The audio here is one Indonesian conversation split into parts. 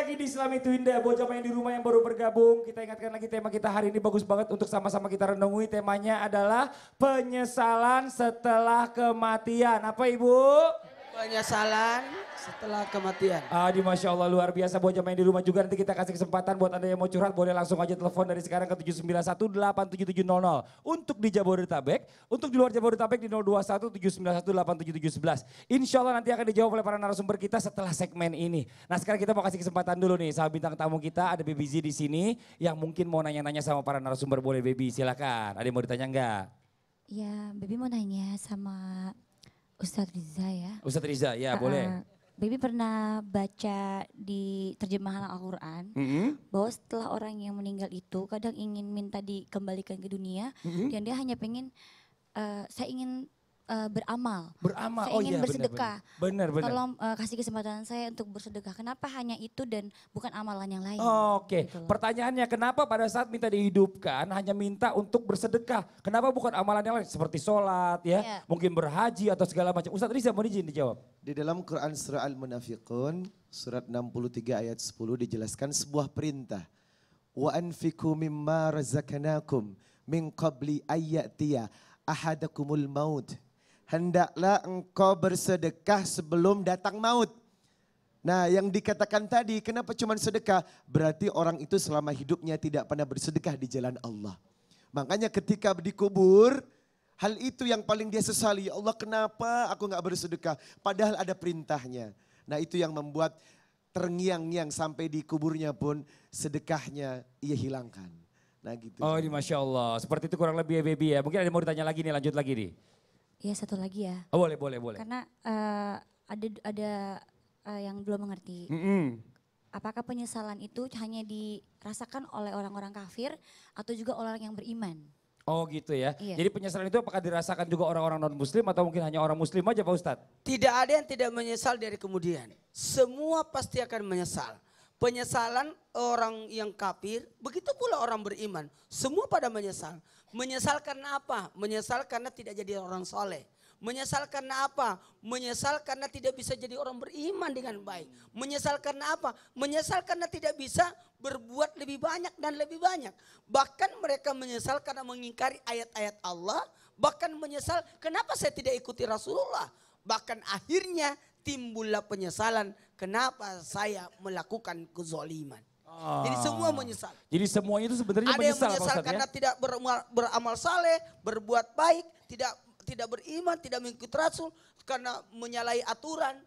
lagi di Islam itu Indah, jamaah yang di rumah yang baru bergabung. Kita ingatkan lagi tema kita hari ini bagus banget untuk sama-sama kita renungi. Temanya adalah penyesalan setelah kematian. Apa Ibu? penyesalan setelah kematian. ah di Masya Allah luar biasa buat jamaah di rumah juga nanti kita kasih kesempatan buat Anda yang mau curhat boleh langsung aja telepon dari sekarang ke 7918700 untuk di Jabodetabek, untuk di luar Jabodetabek di 0217918771. Insya Allah nanti akan dijawab oleh para narasumber kita setelah segmen ini. Nah sekarang kita mau kasih kesempatan dulu nih sama bintang tamu kita ada Baby Z di sini yang mungkin mau nanya-nanya sama para narasumber boleh Baby silakan. Ada yang mau ditanya enggak? Ya, Baby mau nanya sama Ustadz Riza ya. Ustadz Riza ya uh, boleh. Baby pernah baca di terjemahan Al-Quran mm -hmm. bahwa setelah orang yang meninggal itu kadang ingin minta dikembalikan ke dunia mm -hmm. dan dia hanya pengen uh, saya ingin uh, beramal. Beramal. Saya oh ingin iya, bersedekah. Benar, benar. Tolong uh, kasih kesempatan saya untuk bersedekah. Kenapa hanya itu dan bukan amalan yang lain? Oh, Oke. Okay. Gitu Pertanyaannya kenapa pada saat minta dihidupkan hanya minta untuk bersedekah? Kenapa bukan amalan yang lain seperti sholat ya, yeah. mungkin berhaji atau segala macam. Ustaz Riza mau izin dijawab. Di dalam Quran surah Al-Munafiqun surat 63 ayat 10 dijelaskan sebuah perintah. Wa anfiku mimma razakanakum min qabli ayatia ahadakumul maut hendaklah engkau bersedekah sebelum datang maut. Nah yang dikatakan tadi kenapa cuma sedekah? Berarti orang itu selama hidupnya tidak pernah bersedekah di jalan Allah. Makanya ketika dikubur hal itu yang paling dia sesali. Ya Allah kenapa aku gak bersedekah? Padahal ada perintahnya. Nah itu yang membuat terngiang-ngiang sampai di kuburnya pun sedekahnya ia hilangkan. Nah gitu. Oh, ini masya Allah. Seperti itu kurang lebih ya, baby ya. Mungkin ada yang mau ditanya lagi nih, lanjut lagi nih. Iya satu lagi ya. Oh, boleh boleh boleh. Karena uh, ada ada uh, yang belum mengerti. Mm -hmm. Apakah penyesalan itu hanya dirasakan oleh orang-orang kafir atau juga orang yang beriman? Oh gitu ya. Iya. Jadi penyesalan itu apakah dirasakan juga orang-orang non muslim atau mungkin hanya orang muslim aja Pak Ustadz? Tidak ada yang tidak menyesal dari kemudian. Semua pasti akan menyesal. Penyesalan orang yang kafir, begitu pula orang beriman. Semua pada menyesal. Menyesal karena apa? Menyesal karena tidak jadi orang soleh. Menyesal karena apa? Menyesal karena tidak bisa jadi orang beriman dengan baik. Menyesal karena apa? Menyesal karena tidak bisa berbuat lebih banyak dan lebih banyak. Bahkan mereka menyesal karena mengingkari ayat-ayat Allah. Bahkan menyesal kenapa saya tidak ikuti Rasulullah. Bahkan akhirnya timbullah penyesalan kenapa saya melakukan kezoliman. Ah. Jadi semua menyesal. Jadi semuanya itu sebenarnya Ada menyesal. yang menyesal ya? karena ya? tidak beramal, beramal saleh, berbuat baik, tidak tidak beriman, tidak mengikuti Rasul karena menyalahi aturan,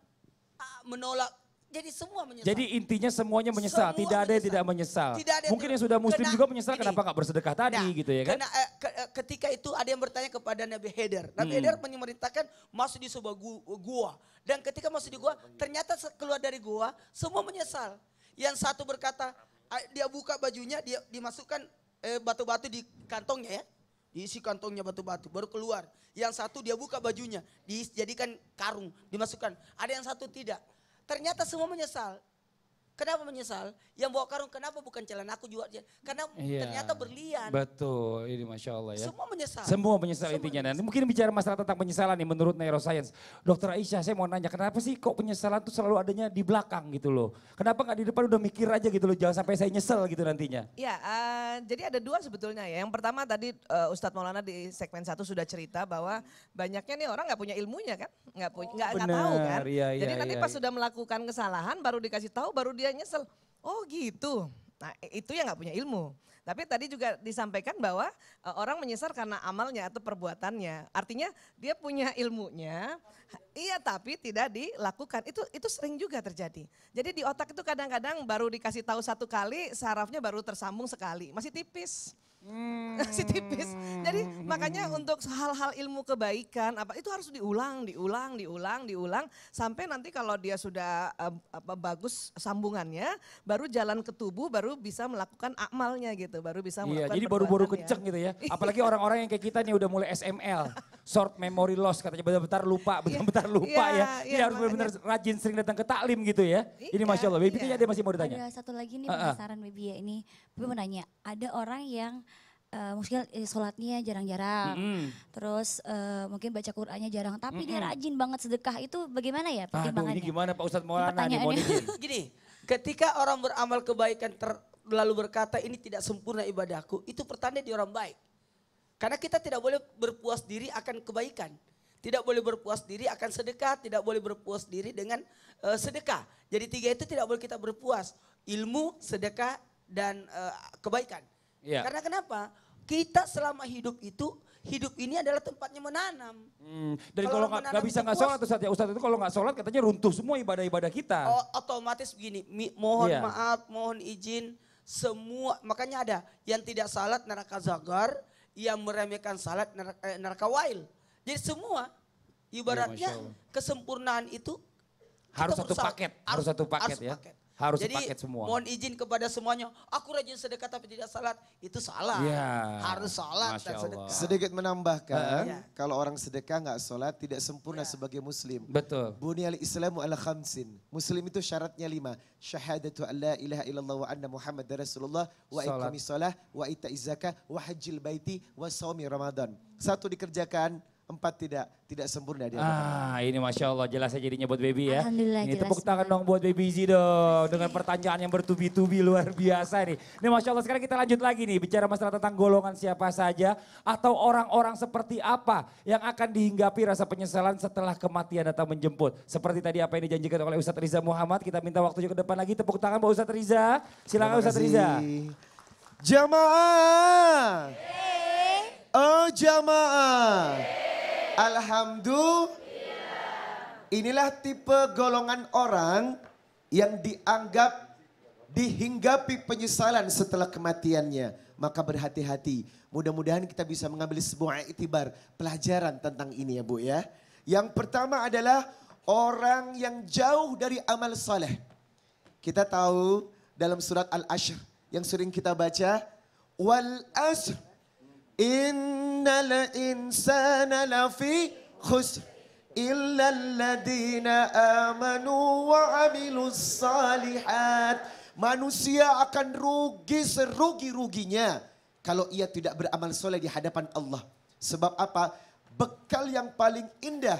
ah, menolak jadi semua menyesal. Jadi intinya semuanya menyesal, semua tidak ada menyesal. yang tidak menyesal. Tidak ada Mungkin yang sudah muslim kena, juga menyesal ini, kenapa nggak bersedekah tadi nah, gitu ya kan? Karena eh, eh, ketika itu ada yang bertanya kepada Nabi Heder. Nabi hmm. Heder memerintahkan masuk di sebuah gua. Dan ketika masuk di gua, ternyata keluar dari gua semua menyesal. Yang satu berkata, ah, dia buka bajunya, dia dimasukkan eh, batu-batu eh, di kantongnya ya. Diisi kantongnya batu-batu, baru keluar. Yang satu dia buka bajunya, dijadikan karung, dimasukkan. Ada yang satu tidak. Ternyata semua menyesal. Kenapa menyesal? Yang bawa karung kenapa bukan jalan aku juga? Karena iya, ternyata berlian. Betul, ini masya Allah ya. Semua menyesal. Semua menyesal Semua intinya. Menyesal. Nah, mungkin bicara masalah tentang penyesalan nih menurut neuroscience. Dokter Aisyah saya mau nanya kenapa sih kok penyesalan tuh selalu adanya di belakang gitu loh. Kenapa nggak di depan udah mikir aja gitu loh jangan sampai saya nyesel gitu nantinya. Iya, uh, jadi ada dua sebetulnya ya. Yang pertama tadi uh, Ustadz Maulana di segmen satu sudah cerita bahwa banyaknya nih orang nggak punya ilmunya kan, nggak punya nggak oh, tahu kan. Iya, iya, jadi iya, nanti iya. pas iya. sudah melakukan kesalahan baru dikasih tahu baru dia dia nyesel. Oh gitu. Nah itu yang nggak punya ilmu. Tapi tadi juga disampaikan bahwa e, orang menyesal karena amalnya atau perbuatannya. Artinya dia punya ilmunya, iya tapi tidak dilakukan. Itu itu sering juga terjadi. Jadi di otak itu kadang-kadang baru dikasih tahu satu kali, sarafnya baru tersambung sekali, masih tipis masih hmm. tipis. Jadi makanya hmm. untuk hal-hal ilmu kebaikan apa itu harus diulang, diulang, diulang, diulang sampai nanti kalau dia sudah apa bagus sambungannya baru jalan ke tubuh baru bisa melakukan amalnya gitu, baru bisa iya, melakukan Iya, jadi baru-baru kenceng gitu ya. Iya. Apalagi orang-orang yang kayak kita nih udah mulai SML short memory loss katanya bentar-bentar lupa, bentar-bentar iya. lupa iya, ya. ya. Jadi ya, harus benar-benar rajin sering datang ke taklim gitu ya. ini iya, Masya Allah, Baby iya. ada masih mau ditanya. Ada satu lagi nih penasaran uh, uh. Baby ya ini. Baby mau nanya, ada orang yang uh, eh, mungkin eh, sholatnya jarang-jarang, mm -hmm. terus uh, mungkin baca Qurannya jarang, tapi mm -hmm. dia rajin banget sedekah itu bagaimana ya pertimbangannya? Aduh, ini gimana Pak Ustadz Maulana nih, mau Gini, ketika orang beramal kebaikan terlalu berkata ini tidak sempurna ibadahku, itu pertanda di orang baik. Karena kita tidak boleh berpuas diri akan kebaikan. Tidak boleh berpuas diri akan sedekah, tidak boleh berpuas diri dengan uh, sedekah. Jadi tiga itu tidak boleh kita berpuas. Ilmu, sedekah, dan uh, kebaikan. Yeah. Karena kenapa? Kita selama hidup itu hidup ini adalah tempatnya menanam. Hmm, dari kalau nggak bisa nggak sholat Ustaz ya, Ustaz itu kalau nggak sholat katanya runtuh semua ibadah-ibadah kita. Oh, otomatis begini, mi, mohon yeah. maaf, mohon izin, semua makanya ada yang tidak salat neraka zagar, yang meremehkan salat neraka, eh, neraka wail. Jadi semua ibaratnya ya, kesempurnaan itu harus satu, paket, harus, harus satu paket, harus satu paket ya. Paket. Harus Jadi, sepaket semua. mohon izin kepada semuanya, aku rajin sedekah tapi tidak salat, itu salah. Ya. Harus salat dan sedekah. Sedikit menambahkan, ya. kalau orang sedekah nggak salat tidak sempurna ya. sebagai muslim. Betul. Bunyal Islamu ala khamsin. Muslim itu syaratnya lima. Syahadatu an la ilaha illallah wa anna Muhammad Rasulullah wa iqami salah wa ita izaka, wa hajjil baiti wa sawmi Ramadan. Satu dikerjakan, empat tidak tidak sempurna dia. Ah, ini masya Allah jelas jadinya buat baby ya. Alhamdulillah ini Tepuk tangan dong buat baby Z dong dengan pertanyaan yang bertubi-tubi luar biasa nih. ini masya Allah sekarang kita lanjut lagi nih bicara masalah tentang golongan siapa saja atau orang-orang seperti apa yang akan dihinggapi rasa penyesalan setelah kematian datang menjemput. Seperti tadi apa yang dijanjikan oleh Ustadz Riza Muhammad kita minta waktunya ke depan lagi tepuk tangan buat Ustadz Riza. Silakan Ustadz Riza. Jamaah. Oh jamaah. Alhamdulillah. Inilah tipe golongan orang yang dianggap dihinggapi penyesalan setelah kematiannya. Maka berhati-hati. Mudah-mudahan kita bisa mengambil sebuah itibar pelajaran tentang ini ya Bu ya. Yang pertama adalah orang yang jauh dari amal soleh. Kita tahu dalam surat Al-Ashr yang sering kita baca. Wal-Ashr Innal insana lafi khusr إلا amanu wa amilus salihat Manusia akan rugi serugi-ruginya kalau ia tidak beramal soleh di hadapan Allah. Sebab apa? Bekal yang paling indah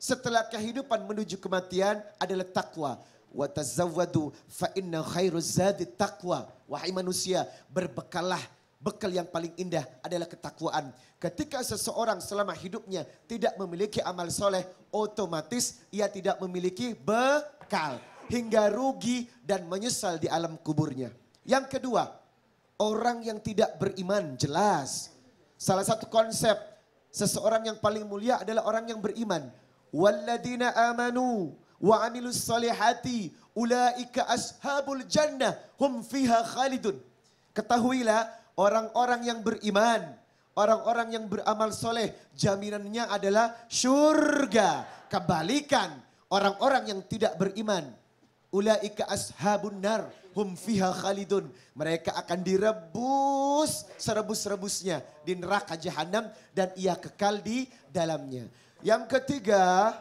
setelah kehidupan menuju kematian adalah takwa. Wa tazawwadu fa inna khairuz zadi takwa. Wahai manusia, berbekallah bekal yang paling indah adalah ketakwaan. Ketika seseorang selama hidupnya tidak memiliki amal soleh, otomatis ia tidak memiliki bekal. Hingga rugi dan menyesal di alam kuburnya. Yang kedua, orang yang tidak beriman jelas. Salah satu konsep seseorang yang paling mulia adalah orang yang beriman. Walladina amanu wa amilus salihati ulaika ashabul jannah hum fiha khalidun. Ketahuilah Orang-orang yang beriman, orang-orang yang beramal soleh, jaminannya adalah surga. Kebalikan, orang-orang yang tidak beriman, ulaika ashabun nar, hum fiha khalidun. Mereka akan direbus serebus-rebusnya di neraka jahanam dan ia kekal di dalamnya. Yang ketiga,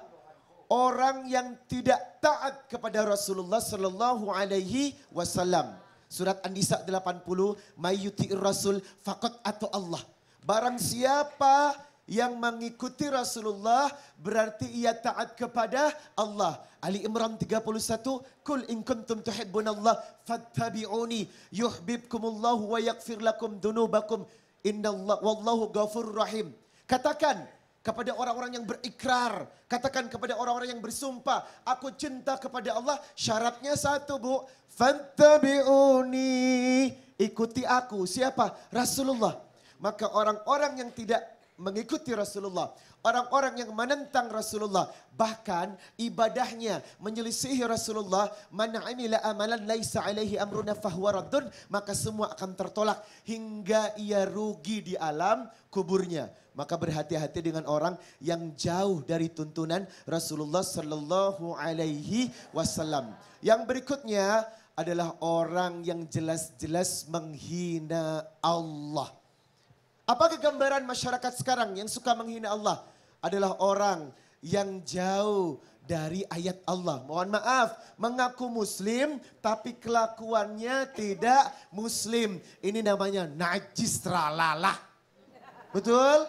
orang yang tidak taat kepada Rasulullah Sallallahu Alaihi Wasallam. Surat An-Nisa 80, mayyuti'ir rasul faqad atau Allah. Barang siapa yang mengikuti Rasulullah berarti ia taat kepada Allah. Ali Imran 31, "Kul in kuntum tuhibbunallaha fattabi'uni yuhibbukumullahu wa yaghfir lakum dunubakum. Innallaha wallahu ghafurur rahim." Katakan, kepada orang-orang yang berikrar. Katakan kepada orang-orang yang bersumpah. Aku cinta kepada Allah. Syaratnya satu bu. Fantabi'uni. Ikuti aku. Siapa? Rasulullah. Maka orang-orang yang tidak mengikuti Rasulullah. orang-orang yang menentang Rasulullah. Bahkan ibadahnya menyelisihi Rasulullah. Man amila amalan laisa alaihi amruna fahuwa raddun. Maka semua akan tertolak hingga ia rugi di alam kuburnya. Maka berhati-hati dengan orang yang jauh dari tuntunan Rasulullah Sallallahu Alaihi Wasallam. Yang berikutnya adalah orang yang jelas-jelas menghina Allah. Apa kegambaran masyarakat sekarang yang suka menghina Allah? Adalah orang yang jauh dari ayat Allah. Mohon maaf, mengaku muslim tapi kelakuannya tidak muslim. Ini namanya najis tralalah. Betul?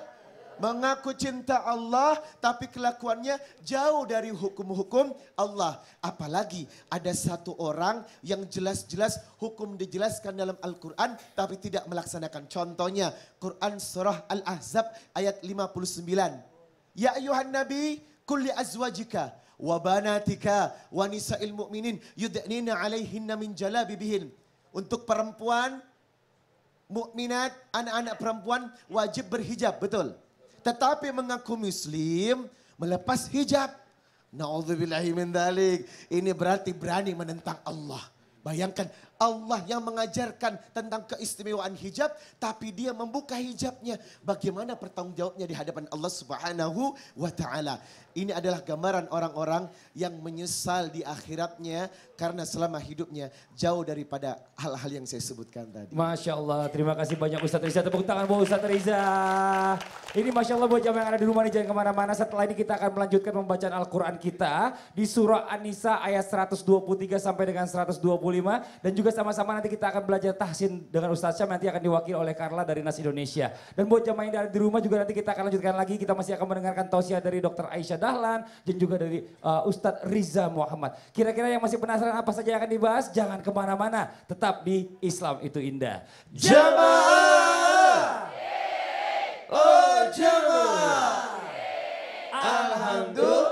Mengaku cinta Allah tapi kelakuannya jauh dari hukum-hukum Allah. Apalagi ada satu orang yang jelas-jelas hukum dijelaskan dalam Al-Quran tapi tidak melaksanakan. Contohnya Quran Surah Al-Ahzab ayat 59. Ya ayuhan Nabi kulli azwajika wabanatika wanisa ilmu minin mu'minin yudnina alaihinna min jalabibihin. Untuk perempuan, mukminat, anak-anak perempuan wajib berhijab, Betul. tetapi mengaku muslim, melepas hijab. Na'udzubillahimindalik. Ini berarti berani menentang Allah. Bayangkan Allah yang mengajarkan tentang keistimewaan hijab, tapi dia membuka hijabnya. Bagaimana pertanggung jawabnya di hadapan Allah Subhanahu wa taala? Ini adalah gambaran orang-orang yang menyesal di akhiratnya karena selama hidupnya jauh daripada hal-hal yang saya sebutkan tadi. Masya Allah, terima kasih banyak Ustaz Riza. Tepuk tangan buat Ustadz Riza. Ini Masya Allah buat jamaah yang ada di rumah nih jangan kemana-mana. Setelah ini kita akan melanjutkan pembacaan Al-Quran kita di surah An-Nisa ayat 123 sampai dengan 125 dan juga juga sama-sama nanti kita akan belajar tahsin dengan Ustaz Syam nanti akan diwakil oleh Carla dari Nas Indonesia. Dan buat jamaah yang dari rumah juga nanti kita akan lanjutkan lagi. Kita masih akan mendengarkan tausiah dari Dr. Aisyah Dahlan dan juga dari uh, Ustadz Riza Muhammad. Kira-kira yang masih penasaran apa saja yang akan dibahas, jangan kemana-mana. Tetap di Islam itu indah. Jamaah! Oh jamaah! Alhamdulillah.